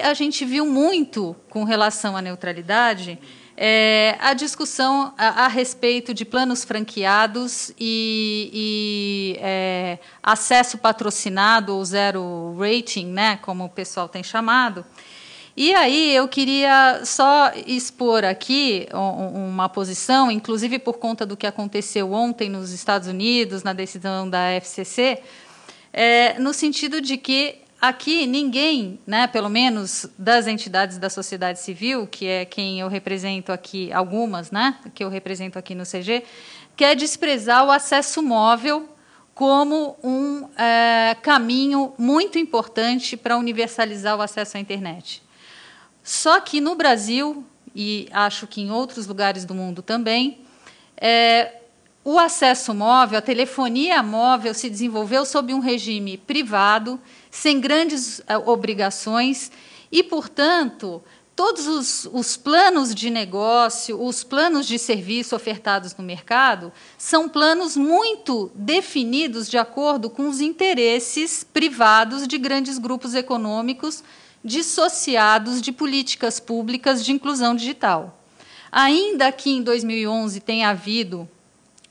A gente viu muito com relação à neutralidade. É, a discussão a, a, respeito de planos franqueados e, e é, acesso patrocinado ou zero rating, né, como o pessoal tem chamado. E aí eu queria só expor aqui uma posição, inclusive por conta do que aconteceu ontem nos Estados Unidos, na decisão da FCC, é, no sentido de que Aqui, ninguém, né, pelo menos das entidades da sociedade civil, que é quem eu represento aqui, algumas, né, que eu represento aqui no CG, quer desprezar o acesso móvel como um é, caminho muito importante para universalizar o acesso à internet. Só que no Brasil, e acho que em outros lugares do mundo também, é, o acesso móvel, a telefonia móvel, se desenvolveu sob um regime privado, sem grandes eh, obrigações, e, portanto, todos os, os, planos de negócio, os planos de serviço ofertados no mercado são planos muito definidos de acordo com os interesses privados de grandes grupos econômicos dissociados de políticas públicas de inclusão digital. Ainda que em 2011 tenha havido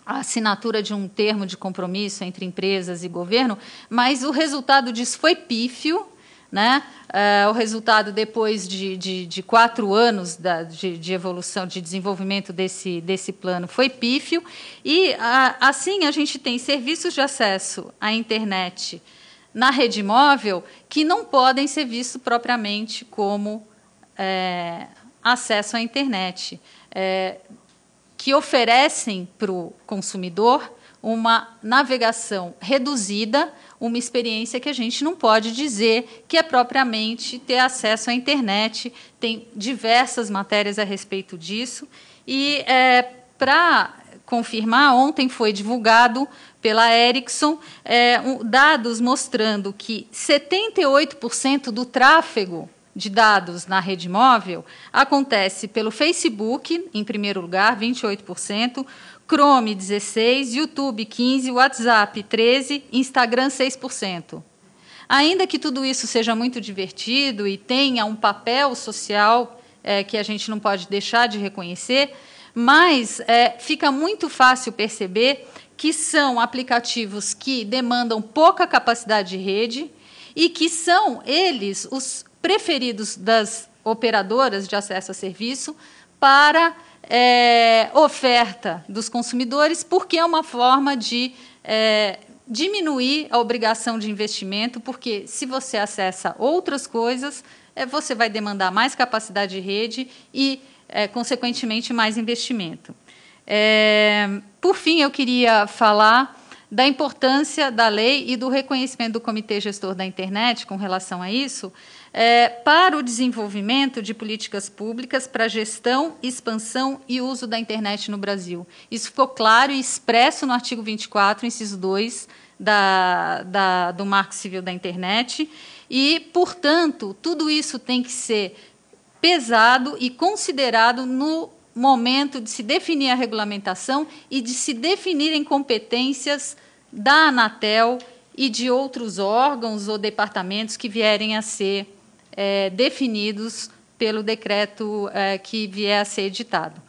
a assinatura de um termo de compromisso entre empresas e governo, mas o resultado disso foi pífio. Né? Uh, o resultado depois de, de, de quatro anos da, de, de, evolução, de desenvolvimento desse, desse plano foi pífio. E uh, assim a gente tem serviços de acesso à internet na rede móvel que não podem ser vistos propriamente como é, acesso à internet. É, que oferecem para o consumidor uma navegação reduzida, uma experiência que a gente não pode dizer que é propriamente ter acesso à internet. Tem diversas matérias a respeito disso. E é, para confirmar, ontem foi divulgado pela Ericsson é, um, dados mostrando que 78% do tráfego de dados na rede móvel acontece pelo Facebook, em primeiro lugar, 28%, Chrome 16%, YouTube 15%, WhatsApp 13%, Instagram 6%. Ainda que tudo isso seja muito divertido e tenha um papel social é, que a gente não pode deixar de reconhecer, mas é, fica muito fácil perceber que são aplicativos que demandam pouca capacidade de rede e que são eles os preferidos das operadoras de acesso a serviço para é, oferta dos consumidores, porque é uma forma de é, diminuir a obrigação de investimento, porque se você acessa outras coisas, é, você vai demandar mais capacidade de rede e, consequentemente, mais investimento. por fim, eu queria falar da importância da lei e do reconhecimento do Comitê Gestor da Internet com relação a isso, é, para o desenvolvimento de políticas públicas para gestão, expansão e uso da internet no Brasil. Isso ficou claro e expresso no artigo 24, inciso 2 da, da, do Marco Civil da Internet. E, portanto, tudo isso tem que ser pesado e considerado no momento de se definir a regulamentação e de se definirem competências da Anatel e de outros órgãos ou departamentos que vierem a ser é, definidos pelo decreto é, que vier a ser editado.